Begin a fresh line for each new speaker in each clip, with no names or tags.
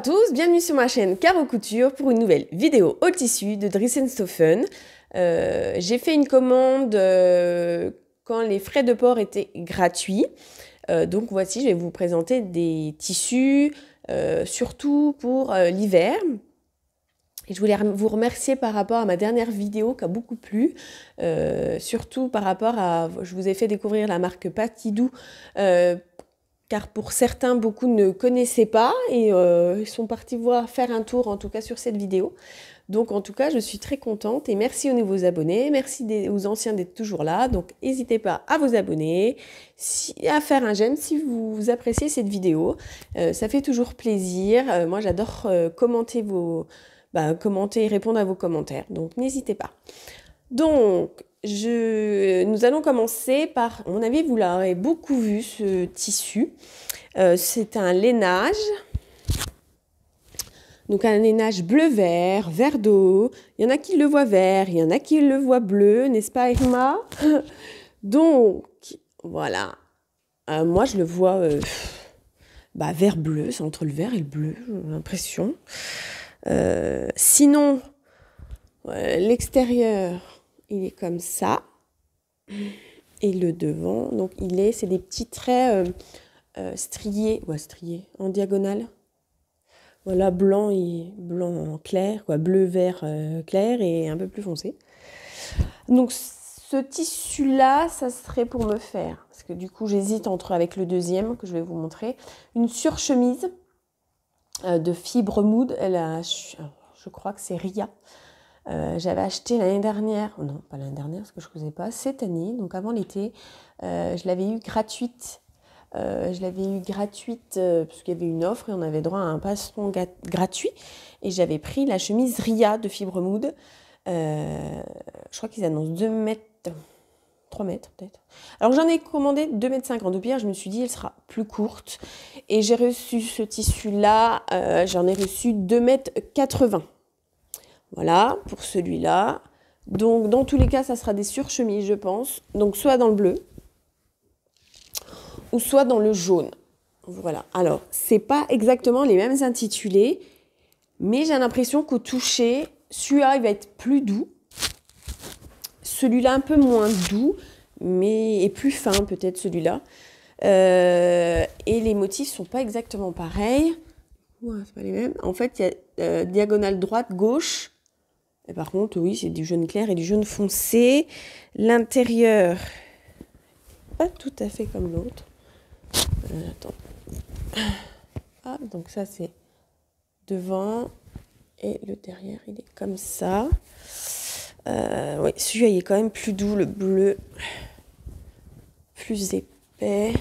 tous, bienvenue sur ma chaîne Caro Couture pour une nouvelle vidéo au tissu de Drissenstoffen. Euh, J'ai fait une commande euh, quand les frais de port étaient gratuits. Euh, donc voici, je vais vous présenter des tissus, euh, surtout pour l'hiver. Et je voulais vous remercier par rapport à ma dernière vidéo qui a beaucoup plu, surtout par rapport à, je vous ai fait découvrir la marque Patidou car pour certains, beaucoup ne connaissaient pas et euh, ils sont partis voir faire un tour, en tout cas sur cette vidéo. Donc en tout cas, je suis très contente et merci aux nouveaux abonnés, merci aux anciens d'être toujours là. Donc n'hésitez pas à vous abonner, à faire un j'aime si vous appréciez cette vidéo. Euh, ça fait toujours plaisir. Euh, moi, j'adore commenter vos, bah, commenter, répondre à vos commentaires. Donc n'hésitez pas. Donc je, nous allons commencer par, à mon avis, vous l'avez beaucoup vu ce tissu. Euh, c'est un lainage. Donc un lainage bleu-vert, vert, d'eau. Il y en a qui le voient vert, il y en a qui le voient bleu, n'est-ce pas Irma Donc, voilà. Euh, moi, je le vois euh, bah, vert-bleu, c'est entre le vert et le bleu, j'ai l'impression. sinon, l'extérieur, il est comme ça. Et le devant, donc il est, c'est des petits traits euh, euh, striés, ou striés, en diagonale. Voilà, blanc et blanc clair, quoi, bleu, vert euh, clair et un peu plus foncé. Donc ce tissu-là, ça serait pour me faire, parce que du coup j'hésite entre avec le deuxième que je vais vous montrer, une surchemise de fibre mood. Elle a, je crois que c'est Ria. Euh, j'avais acheté l'année dernière, non pas l'année dernière ce que je ne faisais pas, cette année, donc avant l'été, euh, je l'avais eu gratuite. Euh, je l'avais eu gratuite parce qu'il y avait une offre et on avait droit à un passement gratuit. Et j'avais pris la chemise Ria de Fibre Mood. je crois qu'ils annoncent 2 mètres, 3 mètres peut-être. Alors j'en ai commandé 2 mètres 50. Au pire, je me suis dit, elle sera plus courte. Et j'ai reçu ce tissu-là, j'en ai reçu 2 mètres 80. Voilà, pour celui-là. Donc, dans tous les cas, ça sera des surchemises, je pense. Donc, soit dans le bleu, ou soit dans le jaune. Voilà. Alors, c'est pas exactement les mêmes intitulés, mais j'ai l'impression qu'au toucher, celui-là, il va être plus doux. Celui-là, un peu moins doux, mais est plus fin, peut-être celui-là. Euh, et les motifs sont pas exactement pareils. En fait, il y a euh, diagonale droite, gauche par contre, oui, c'est du jaune clair et du jaune foncé. L'intérieur, pas tout à fait comme l'autre. Euh, attends. Ah, donc ça, c'est devant. Et le derrière, il est comme ça. Euh, oui, celui-là, il est quand même plus doux, le bleu. Plus épais.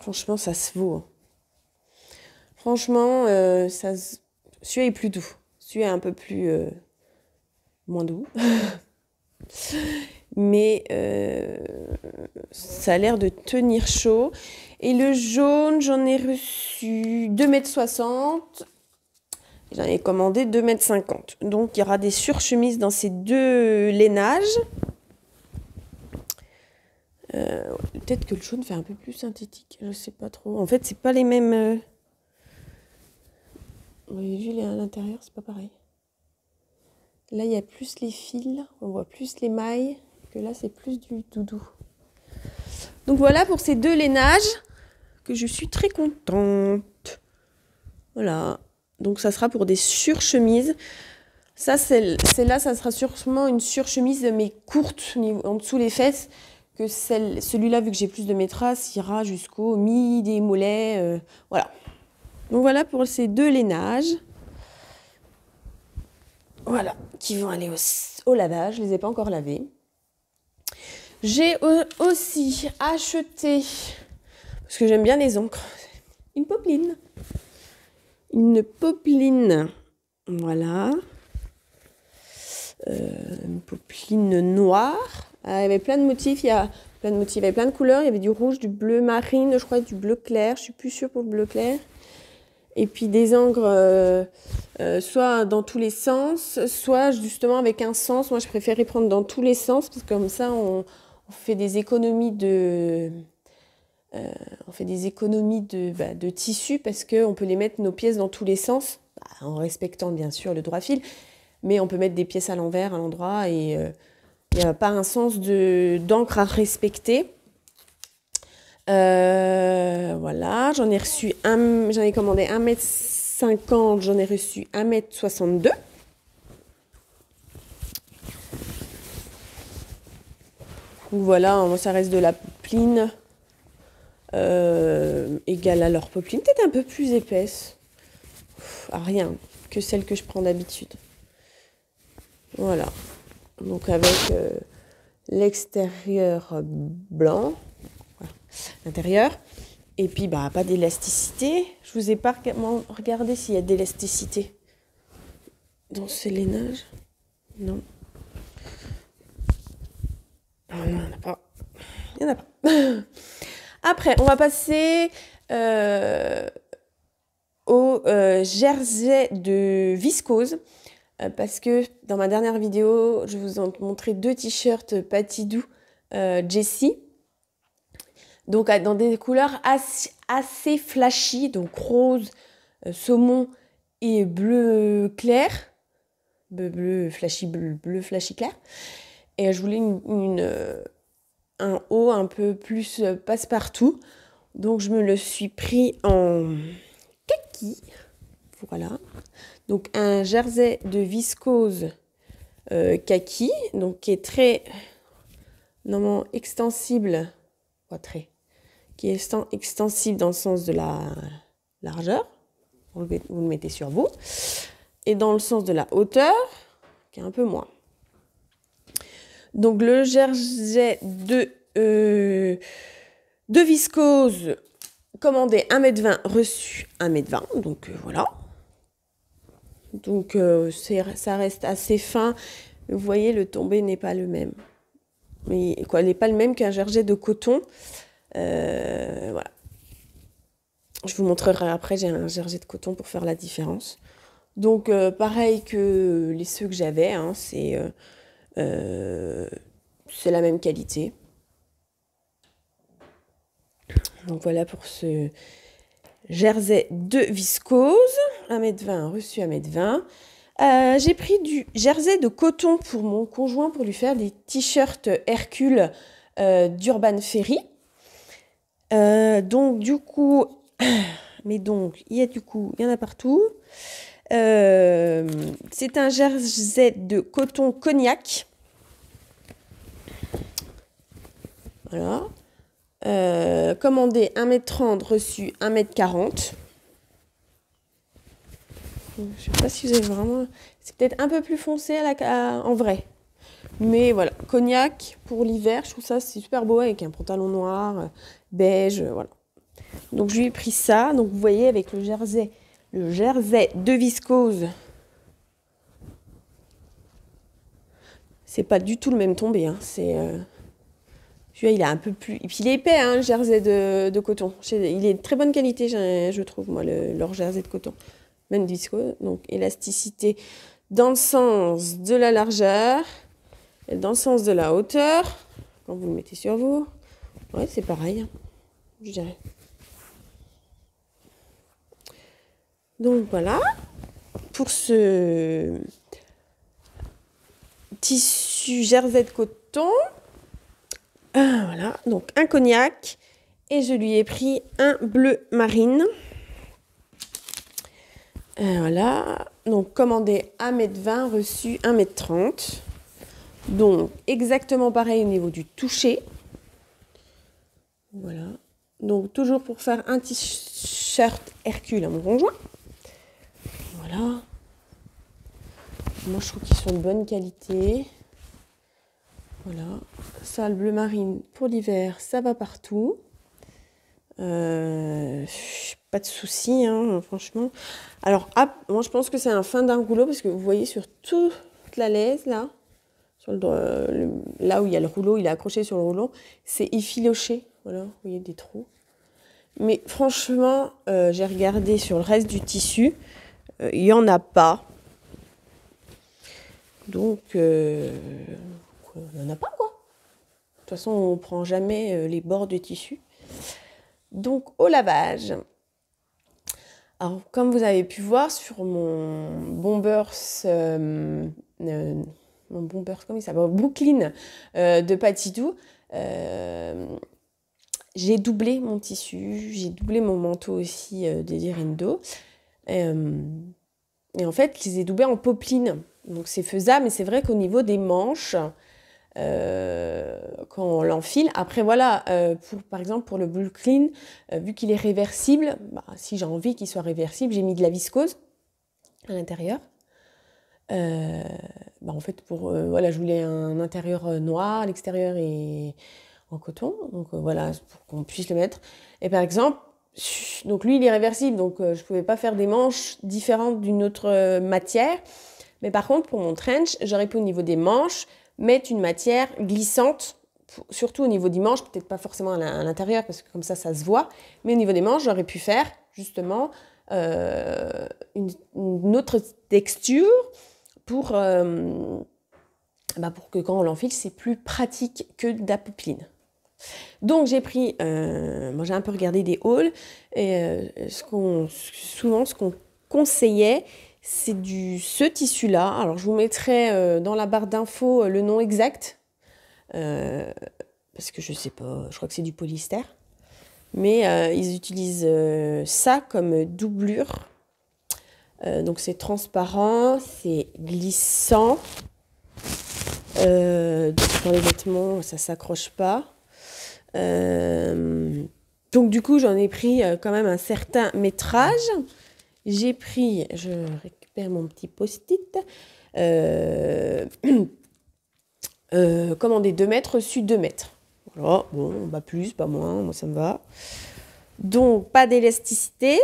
Franchement, ça se vaut. Hein. Franchement, euh, ça se celui-là est plus doux. Celui-là est un peu plus. Euh, moins doux. Mais euh, ça a l'air de tenir chaud. Et le jaune, j'en ai reçu 2,60 m J'en ai commandé 2,50 m Donc il y aura des surchemises dans ces deux lainages. Euh, peut-être que le jaune fait un peu plus synthétique, je ne sais pas trop. En fait, c'est pas les mêmes. Vous vu à l'intérieur, c'est pas pareil. Là, il y a plus les fils, on voit plus les mailles, que là, c'est plus du doudou. Donc voilà pour ces deux lainages que je suis très contente. Voilà. Donc ça sera pour des surchemises. Ça, celle-là, ça sera sûrement une surchemise, mais courte, en dessous les fesses, que celui-là, vu que j'ai plus de mes ira jusqu'au mi des mollets. Euh, voilà. Donc voilà pour ces deux lainages. Voilà, qui vont aller au, lavage. Je ne les ai pas encore lavés. J'ai aussi acheté, parce que j'aime bien les encres, une popeline. Une popeline. Voilà. Euh, une popeline noire. Ah, il y avait plein de motifs. Il y a plein de motifs. Il avait plein de couleurs. Il y avait du rouge, du bleu marine, je crois, du bleu clair. Je suis plus sûre pour le bleu clair et puis des encres euh, euh, soit dans tous les sens, soit justement avec un sens. Moi, je les prendre dans tous les sens parce que comme ça, on, fait des économies de, on fait des économies de, euh, bah, tissu parce qu'on peut les mettre nos pièces dans tous les sens, bah, en respectant bien sûr le droit fil, mais on peut mettre des pièces à l'envers, à l'endroit et il n'y a pas un sens d'encre à respecter. Euh, voilà, j'en ai reçu un, j'en ai commandé 1m50, j'en ai reçu 1m62. Donc voilà, ça reste de la pline euh, égale à leur popeline, peut-être un peu plus épaisse. à ah, rien que celle que je prends d'habitude. Voilà. Donc avec euh, l'extérieur blanc l'intérieur. Et puis, bah, pas d'élasticité. Je vous ai pas regardé s'il y a d'élasticité dans ce lainage. Non. non, ah, il n'y en a pas. Il n'y en a pas. Après, on va passer euh, au euh, jersey de viscose. Euh, parce que dans ma dernière vidéo, je vous ai montré deux t-shirts Patidou Jessie donc dans des couleurs assez, flashy, donc rose, euh, saumon et bleu clair, bleu, flashy, bleu, flashy clair. Et je voulais une, euh, un haut un peu plus euh, passe-partout, donc je me le suis pris en kaki, voilà. Donc un jersey de viscose kaki, donc qui est très normalement extensible, très, qui est extensible dans le sens de la largeur, vous le mettez sur vous, et dans le sens de la hauteur, qui est un peu moins. Donc le jersey de, euh, de viscose commandé 1m20, reçu 1m20, donc euh, voilà. Donc euh, ça reste assez fin. Vous voyez, le tombé n'est pas le même. Mais quoi, il n'est pas le même qu'un jersey de coton. Euh, voilà. Je vous montrerai après, j'ai un jersey de coton pour faire la différence. Donc euh, pareil que les ceux que j'avais, hein, euh, c'est la même qualité. Donc voilà pour ce jersey de viscose, 1m20, reçu 1m20. j'ai pris du jersey de coton pour mon conjoint pour lui faire des t-shirts Hercule d'Urban Ferry. Euh, donc du coup, mais donc, il y a du coup, il y en a partout. Euh, c'est un jersey de coton cognac. Voilà. Euh, commandé 1m30, reçu 1m40. Je ne sais pas si vous avez vraiment. C'est peut-être un peu plus foncé à la... en vrai. Mais voilà, cognac pour l'hiver, je trouve ça c'est super beau avec un pantalon noir, euh, beige, euh, voilà. Donc je lui ai pris ça. Donc vous voyez avec le jersey, le jersey de viscose. C'est pas du tout le même tombé. Hein. C'est, euh... il est un peu plus. Et puis il est épais, hein, le jersey de, coton. Il est de très bonne qualité, je trouve, moi, le, leur jersey de coton. Même viscose. Donc élasticité dans le sens de la largeur dans le sens de la hauteur, quand vous le mettez sur vous, ouais, c'est pareil, hein, je dirais. Donc voilà, pour ce tissu jersey de coton, voilà, donc un cognac, et je lui ai pris un bleu marine. voilà, donc commandé 1m20, reçu 1m30. Donc, exactement pareil au niveau du toucher. Voilà. Donc, toujours pour faire un t-shirt Hercule à mon conjoint. Voilà. Moi, je trouve qu'ils sont de bonne qualité. Voilà. Ça, le bleu marine pour l'hiver, ça va partout. Euh, pas de soucis, hein, franchement. Alors, hop, ah, moi, je pense que c'est un fin d'un goulot parce que vous voyez sur toute la laisse, là, euh, là où il y a le rouleau, il est accroché sur le rouleau, c'est effiloché. Voilà, vous voyez des trous. Mais franchement, euh, j'ai regardé sur le reste du tissu, euh, il n'y en a pas. Donc, il n'y en a pas quoi. De toute façon, on ne prend jamais les bords du tissu. Donc, au lavage. Alors, comme vous avez pu voir sur mon Bombers mon bon beurre, il s'appelle euh, de Patitou. Euh, j'ai doublé mon tissu, j'ai doublé mon manteau aussi euh, des Dirindo Et, en fait, je les ai doublés en popeline. Donc c'est faisable, mais c'est vrai qu'au niveau des manches, quand on l'enfile. Après, voilà, pour, par exemple, pour le Blue vu qu'il est réversible, bah, si j'ai envie qu'il soit réversible, j'ai mis de la viscose à l'intérieur. Euh, bah, en fait, pour, euh, voilà, je voulais un intérieur euh, noir, l'extérieur est en coton, donc voilà, pour qu'on puisse le mettre. Et par exemple, donc lui, il est réversible, donc je ne pouvais pas faire des manches différentes d'une autre matière. Mais par contre, pour mon trench, j'aurais pu au niveau des manches mettre une matière glissante, surtout au niveau des manches, peut-être pas forcément à l'intérieur, parce que comme ça, ça se voit, mais au niveau des manches, j'aurais pu faire justement une autre texture pour, euh, bah, pour que quand on l'enfile, c'est plus pratique que de la Donc j'ai pris, moi euh, j'ai un peu regardé des hauls, et euh, ce qu'on, souvent ce qu'on conseillait, c'est du ce tissu-là. Alors je vous mettrai dans la barre d'infos le nom exact, parce que je sais pas, je crois que c'est du polyester mais ils utilisent ça comme doublure euh, donc c'est transparent, c'est glissant. Euh, dans les vêtements, ça ne s'accroche pas. Euh, donc du coup, j'en ai pris quand même un certain métrage. J'ai pris, je récupère mon petit post-it, commandé 2 mètres, reçu 2 mètres. Voilà, bon, pas plus, pas moins, moi ça me va. Donc pas d'élasticité.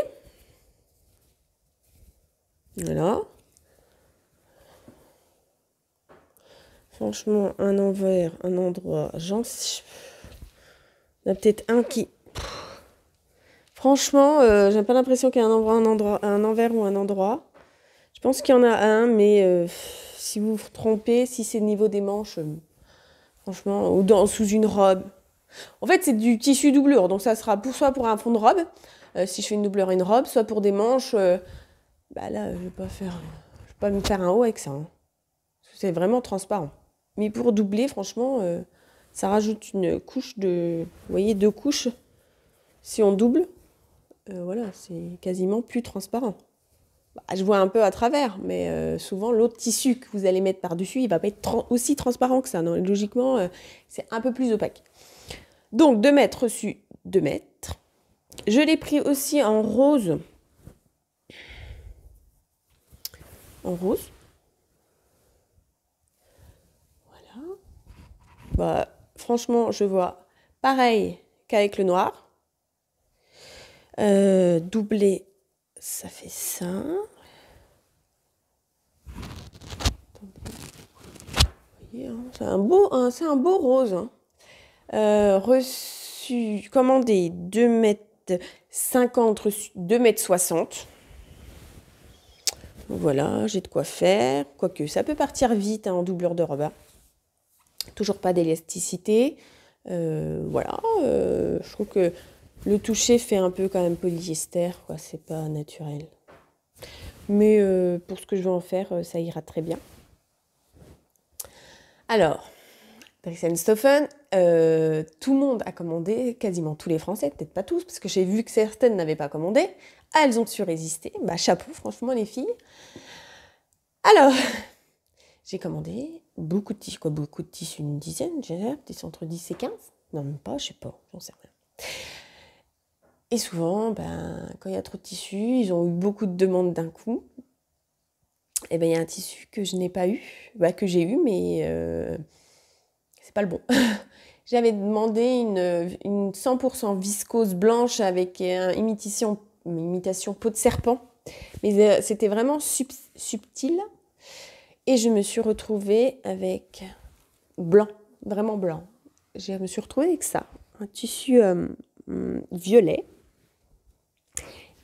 Voilà. Franchement, un envers, un endroit, j'en sais. Il y a peut-être un qui. Franchement, je euh, j'ai pas l'impression qu'il y a un endroit, un endroit, un envers ou un endroit. Je pense qu'il y en a un, mais euh, si vous vous trompez, si c'est niveau des manches, euh, franchement, ou dans, sous une robe. En fait, c'est du tissu doublure, donc ça sera pour, soit pour un fond de robe, si je fais une doublure et une robe, soit pour des manches bah là, je vais pas faire, je vais pas me faire un haut avec ça. C'est vraiment transparent. Mais pour doubler, franchement, euh, ça rajoute une couche de, vous voyez, deux couches. Si on double, euh, voilà, c'est quasiment plus transparent. Bah, je vois un peu à travers, mais euh, souvent l'autre tissu que vous allez mettre par-dessus, il va pas être aussi transparent que ça. Logiquement, c'est un peu plus opaque. Donc 2 mètres reçu 2 mètres. Je l'ai pris aussi en rose. rose. Voilà. Bah, franchement, je vois pareil qu'avec le noir. Euh, doublé, ça fait ça. Hein, c'est un beau, hein, c'est un beau rose. Hein. Euh, reçu, commandé 2 mètres 50, reçu 2 mètres 60. Voilà, j'ai de quoi faire. Quoique, ça peut partir vite hein, en doublure de robe. Toujours pas d'élasticité. Euh, voilà, euh, je trouve que le toucher fait un peu quand même polyester, quoi. C'est pas naturel. Mais euh, pour ce que je veux en faire, ça ira très bien. Alors, Dresden-Stoffen, tout le monde a commandé, quasiment tous les Français, peut-être pas tous, parce que j'ai vu que certaines n'avaient pas commandé. Elles ont su résister. Bah, chapeau, franchement, les filles. Alors, j'ai commandé beaucoup de tissus. Quoi, beaucoup de tissus Une dizaine, j'ai entre 10 et 15 Non, même pas, je sais pas, j'en sais rien. Et souvent, ben, quand il y a trop de tissus, ils ont eu beaucoup de demandes d'un coup. Et eh bien, il y a un tissu que je n'ai pas eu, bah, que j'ai eu, mais euh, c'est pas le bon. J'avais demandé une, une 100% viscose blanche avec un, imitition imitation imitation peau de serpent. Mais euh, c'était vraiment subtil. Et je me suis retrouvée avec blanc, vraiment blanc. Je me suis retrouvée avec ça, un tissu euh, mm, violet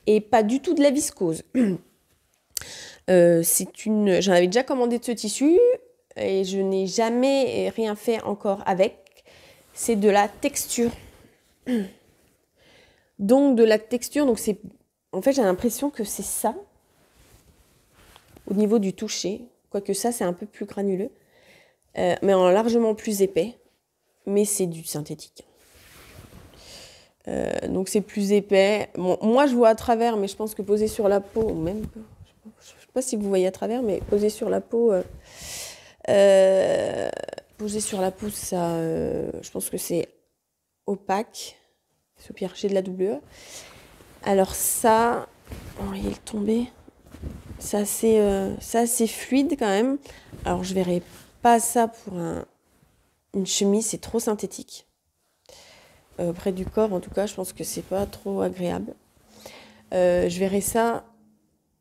et pas du tout de la viscose. Euh, c'est une, j'en avais déjà commandé de ce tissu et je n'ai jamais rien fait encore avec. C'est de la texture. donc de la texture. Donc c'est, en fait, j'ai l'impression que c'est ça au niveau du toucher, quoique ça c'est un peu plus granuleux, euh, mais en largement plus épais. Mais c'est du synthétique. Euh, donc c'est plus épais. moi je vois à travers, mais je pense que posé sur la peau, même, je sais pas si vous voyez à travers, mais posé sur la peau, euh, Poser posé sur la peau, ça, je pense que c'est opaque pire, j'ai de la WE. Alors ça, oh, il est tombé. Ça, C'est euh, c'est fluide quand même. Alors je verrai pas ça pour un, une chemise, c'est trop synthétique. Euh, près du corps en tout cas, je pense que c'est pas trop agréable. Euh, je verrai ça,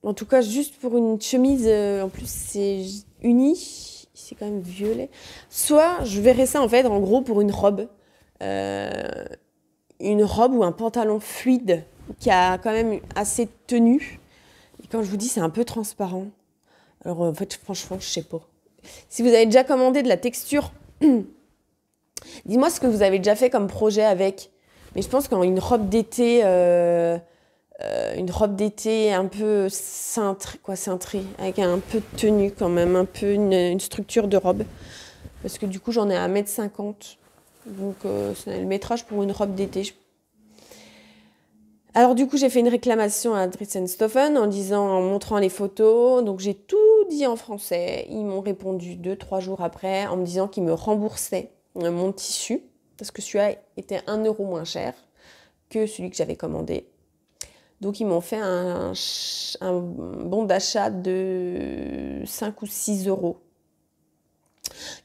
en tout cas juste pour une chemise, en plus c'est uni, c'est quand même violet. Soit je verrai ça en fait en gros pour une robe une robe ou un pantalon fluide qui a quand même assez de tenue. Et quand je vous dis, c'est un peu transparent. Alors en fait, franchement, je sais pas. Si vous avez déjà commandé de la texture, dis moi ce que vous avez déjà fait comme projet avec. Mais je pense une robe d'été, euh, euh, une robe d'été un peu cintrée, quoi, avec un peu de tenue quand même, un peu une, une structure de robe. Parce que du coup, j'en ai à 1m50. Donc euh, c'est le métrage pour une robe d'été. Alors du coup j'ai fait une réclamation à Stoffen en disant, en montrant les photos. Donc j'ai tout dit en français. Ils m'ont répondu deux trois jours après en me disant qu'ils me remboursaient mon tissu parce que celui-là était un euro moins cher que celui que j'avais commandé. Donc ils m'ont fait un, un bon d'achat de 5 ou 6 euros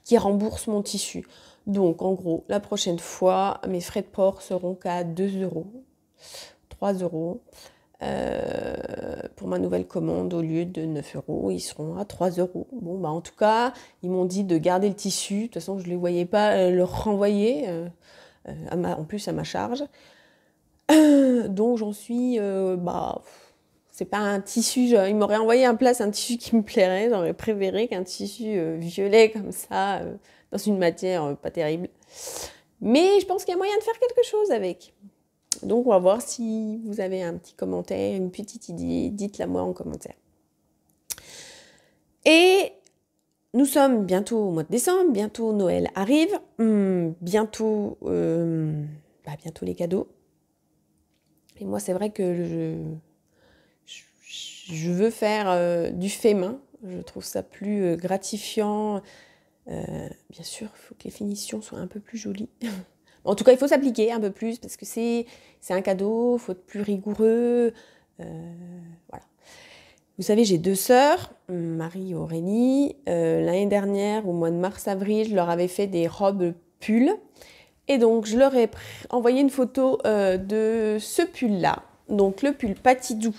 qui rembourse mon tissu. Donc en gros, la prochaine fois, mes frais de port seront qu'à 2 euros, 3 euros. Euh, pour ma nouvelle commande, au lieu de 9 euros, ils seront à 3 euros. Bon, bah en tout cas, ils m'ont dit de garder le tissu. De toute façon, je ne les voyais pas euh, le renvoyer, euh, à ma, en plus à ma charge. Donc j'en suis, bah, c'est pas un tissu. il m'aurait envoyé un place un tissu qui me plairait. J'aurais préféré qu'un tissu euh, violet comme ça, euh, dans une matière euh, pas terrible. Mais je pense qu'il y a moyen de faire quelque chose avec. Donc on va voir si vous avez un petit commentaire, une petite idée, dites-la moi en commentaire. Et nous sommes bientôt au mois de décembre, bientôt Noël arrive, hmm, bientôt, bah, bientôt les cadeaux. Et moi c'est vrai que je je veux faire euh, du fait main. Je trouve ça plus euh, gratifiant. Euh, bien sûr, il faut que les finitions soient un peu plus jolies. en tout cas, il faut s'appliquer un peu plus parce que c'est un cadeau, il faut être plus rigoureux. voilà. Vous savez, j'ai deux sœurs, Marie et Aurélie. L'année dernière, au mois de mars-avril, je leur avais fait des robes pull. Et donc, je leur ai envoyé une photo de ce pull-là. Donc, le pull Patidou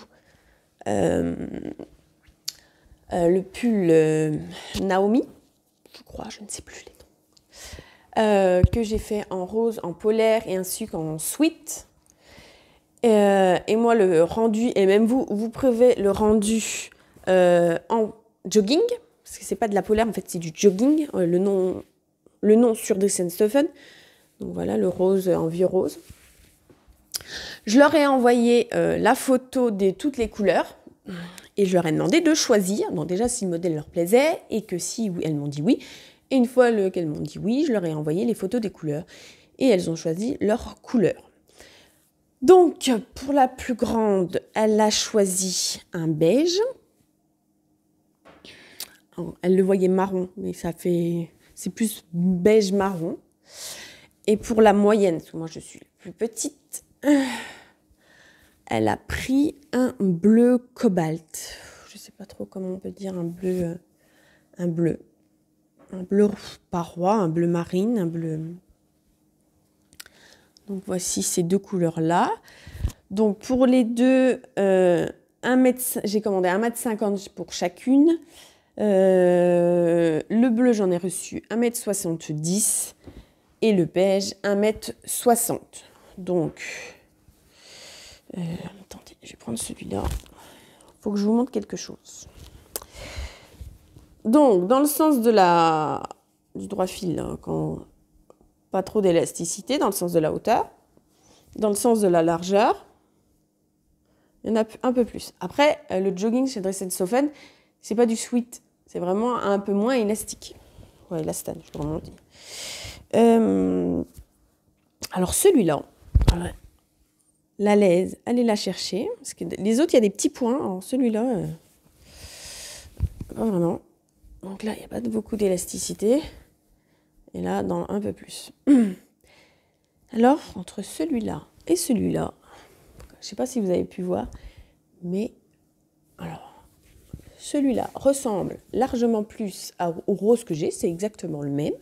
euh, euh, le pull euh, Naomi, je crois, je ne sais plus les noms, que j'ai fait en rose, en polaire et ainsi qu'en sweat. Et, moi, le rendu, et même vous, vous prenez le rendu en jogging, parce que ce n'est pas de la polaire, en fait, c'est du jogging, le nom, le nom sur Stephen. Donc voilà, le rose en vieux rose. Je leur ai envoyé euh, la photo de toutes les couleurs et je leur ai demandé de choisir, Donc déjà si le modèle leur plaisait et que si elles m'ont dit oui. Et une fois qu'elles m'ont dit oui, je leur ai envoyé les photos des couleurs et elles ont choisi leur couleur. Donc pour la plus grande, elle a choisi un beige. elle le voyait marron, mais ça fait c'est plus beige marron. Et pour la moyenne, parce que moi je suis plus petite, Elle a pris un bleu cobalt. Je ne sais pas trop comment on peut dire un bleu. Euh, un bleu. Un bleu parois, un bleu marine, un bleu. Donc voici ces deux couleurs-là. Donc pour les deux, euh, j'ai commandé 1m50 pour chacune. Euh, le bleu, j'en ai reçu 1m70 et le beige 1m60. Donc, euh, attendez, je vais prendre celui-là. Il faut que je vous montre quelque chose. Donc, dans le sens de la, du droit fil, hein, quand, pas trop d'élasticité, dans le sens de la hauteur, dans le sens de la largeur, il y en a un peu plus. Après, euh, le jogging chez Sofen, c'est pas du sweat, c'est vraiment un peu moins élastique. Ouais, elastane, je peux vraiment dire. alors celui-là, la lèse, allez la chercher. Parce que les autres, il y a des petits points. Hein. celui-là, non euh, pas vraiment. Donc là, il n'y a pas beaucoup d'élasticité. Et là, dans un peu plus. Alors, entre celui-là et celui-là, je ne sais pas si vous avez pu voir, mais alors, celui-là ressemble largement plus au rose que j'ai, c'est exactement le même.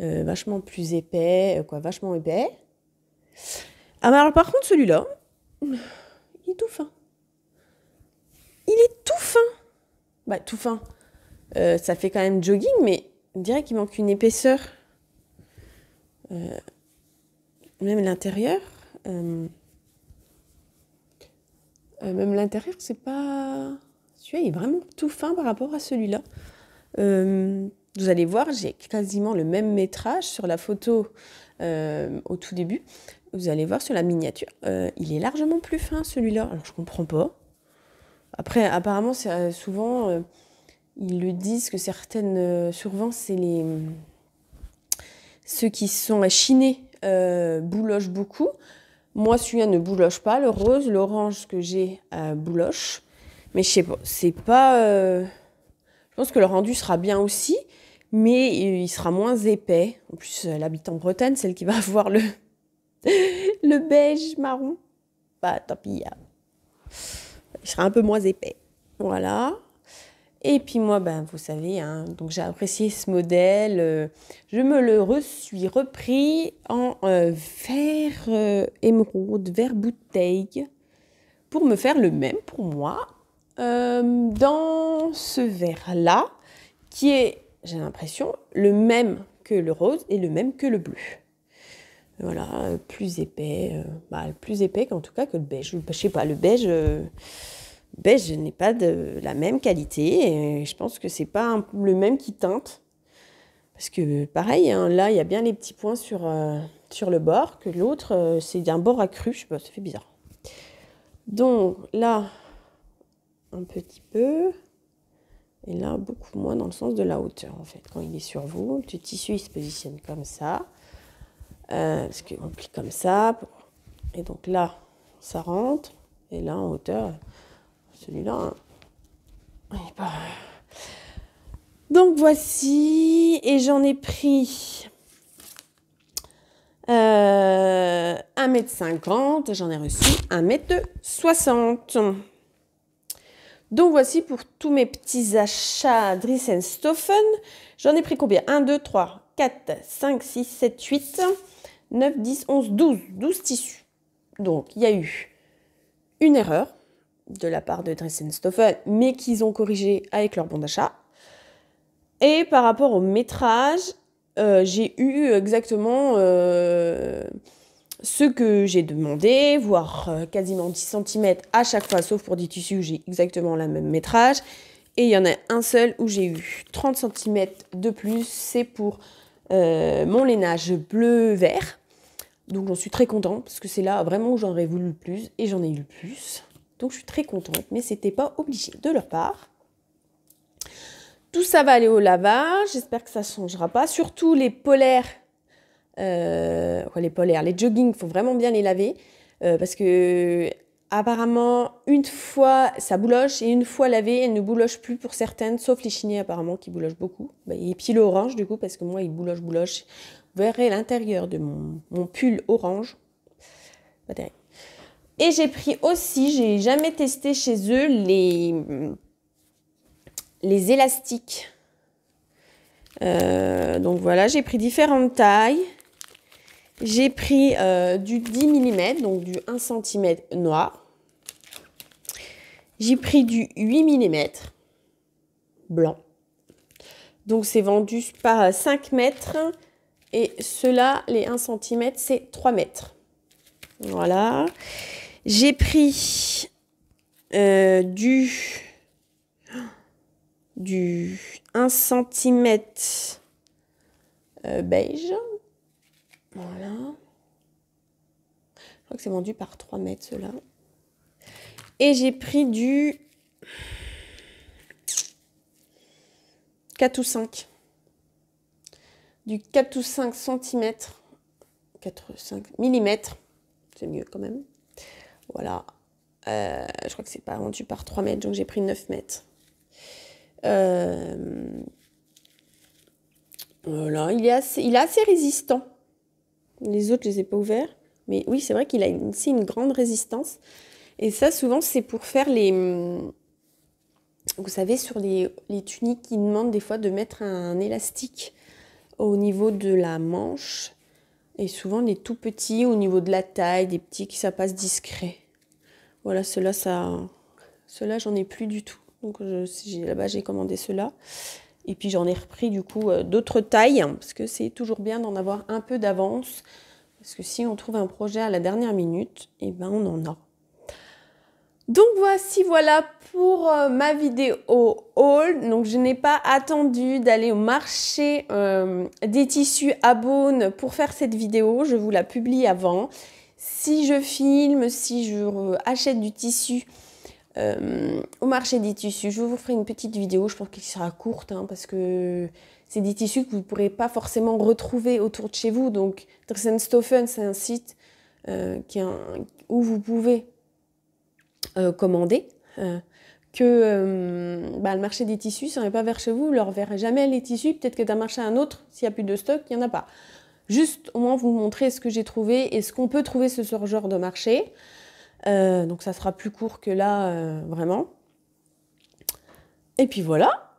Euh, vachement plus épais, euh, quoi, vachement épais. Ah, alors par contre, celui-là, il est tout fin. Il est tout fin. Bah, tout fin. Euh, ça fait quand même jogging, mais on dirait qu'il manque une épaisseur. Euh, même l'intérieur. Euh, même l'intérieur, c'est pas. Tu là il est vraiment tout fin par rapport à celui-là. Vous allez voir, j'ai quasiment le même métrage sur la photo euh, au tout début. Vous allez voir sur la miniature, euh, il est largement plus fin celui-là. Alors je comprends pas. Après, apparemment, euh, souvent, ils le disent que certaines souvent c'est les ceux qui sont chinés boulogent beaucoup. Moi, celui-là ne bouloche pas. Le rose, l'orange que j'ai bouloche. Mais je sais pas, c'est pas pense que le rendu sera bien aussi, mais il sera moins épais. En plus, euh, l'habitant bretonne, Bretagne, celle qui va avoir le, le beige marron. Bah, tant pis. Hein. Il sera un peu moins épais. Voilà. Et puis moi, ben, vous savez, hein, donc j'ai apprécié ce modèle. Euh, je me le suis repris en euh, verre vert émeraude, vert bouteille, pour me faire le même pour moi, euh, dans ce vert-là, qui est, j'ai l'impression, le même que le rose et le même que le bleu. Voilà, plus épais, euh, bah, plus épais en tout cas que le beige. Bah, je sais pas, le beige, euh, beige n'est pas de la même qualité et je pense que c'est pas le même qui teinte. Parce que pareil, hein, là, il y a bien les petits points sur, sur le bord, que l'autre, c'est d'un bord accru. Je sais pas, ça fait bizarre. Donc là, un petit peu. Et là, beaucoup moins dans le sens de la hauteur, en fait. Quand il est sur vous, le tissu, il se positionne comme ça. Euh, parce qu'on plie comme ça. Et donc là, ça rentre. Et là, en hauteur, celui-là, hein. Donc voici. Et j'en ai pris... Euh, un 1m50, j'en ai reçu un m 60 donc voici pour tous mes petits achats Drissenstoffen. J'en ai pris combien 1, 2, 3, 4, 5, 6, 7, 8, 9, 10, 11, 12. 12 tissus. Donc il y a eu une erreur de la part de Dressenstoffen, mais qu'ils ont corrigé avec leur bon d'achat. Et par rapport au métrage, euh, j'ai eu exactement... Euh ce que j'ai demandé, voire euh, quasiment 10 cm à chaque fois, sauf pour des tissus où j'ai exactement la même métrage. Et il y en a un seul où j'ai eu 30 cm de plus, c'est pour euh, mon lainage bleu-vert. Donc j'en suis très contente parce que c'est là vraiment où j'en aurais voulu le plus et j'en ai eu le plus. Donc je suis très contente, mais c'était pas obligé de leur part. Tout ça va aller au lavage, j'espère que ça ne changera pas. Surtout les polaires euh, les polaires, les joggings, faut vraiment bien les laver euh, parce que apparemment une fois ça bouloche et une fois lavé elle ne bouloche plus pour certaines, sauf les chinés apparemment qui boulochent beaucoup. Bah, et puis le orange du coup parce que moi il bouloche bouloche. Vous verrez l'intérieur de mon, pull orange. Et j'ai pris aussi, j'ai jamais testé chez eux les les élastiques. Euh, donc voilà, j'ai pris différentes tailles. J'ai pris euh, du 10 mm, donc du 1 cm noir. J'ai pris du 8 mm blanc. Donc c'est vendu par 5 mètres. Et ceux-là, les 1 cm, c'est 3 mètres. Voilà. J'ai pris euh, du, du 1 cm euh, beige. Voilà. Je crois que c'est vendu par 3 mètres, cela. Et j'ai pris du 4 ou 5. Du 4 ou 5 cm. 4 5 mm. C'est mieux quand même. Voilà. Euh, je crois que c'est pas vendu par 3 mètres, donc j'ai pris 9 mètres. Euh, voilà, il est, il est assez résistant. Les autres, je les ai pas ouverts. Mais oui, c'est vrai qu'il a aussi une grande résistance. Et ça, souvent, c'est pour faire les. Hum, vous savez, sur les, les tuniques, ils demandent des fois de mettre un élastique au niveau de la manche. Et souvent, les tout petits, au niveau de la taille, des petits, qui ça passe discret. Voilà, cela, ça... cela, j'en ai plus du tout. Donc, là-bas, j'ai commandé cela. Et puis j'en ai repris du coup euh, d'autres tailles, hein, parce que c'est toujours bien d'en avoir un peu d'avance, parce que si on trouve un projet à la dernière minute, et eh ben on en a. Donc voici voilà pour euh, ma vidéo haul. Donc je n'ai pas attendu d'aller au marché euh, des tissus à Beaune pour faire cette vidéo. Je vous la publie avant. Si je filme, si je achète du tissu, au euh, marché des tissus, je vous ferai une petite vidéo, je pense qu'elle sera courte, hein, parce que c'est des tissus que vous ne pourrez pas forcément retrouver autour de chez vous. Donc, Stoffen, c'est un site euh, où vous pouvez euh, commander. que bah, le marché des tissus, ça n'est pas vers chez vous, vous ne verrez jamais les tissus. Peut-être que d'un marché à un autre, s'il n'y a plus de stock, il n'y en a pas. Juste au moins vous montrer ce que j'ai trouvé et ce qu'on peut trouver sur ce genre de marché. Euh, donc ça sera plus court que là, euh, vraiment. Et puis voilà,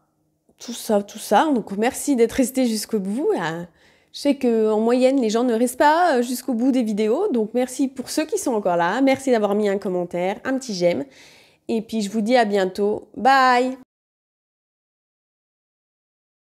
tout ça, tout ça. Donc merci d'être resté jusqu'au bout. Ah, je sais qu'en moyenne, les gens ne restent pas euh, jusqu'au bout des vidéos. Donc merci pour ceux qui sont encore là. Merci d'avoir mis un commentaire, un petit j'aime. Et puis je vous dis à bientôt. Bye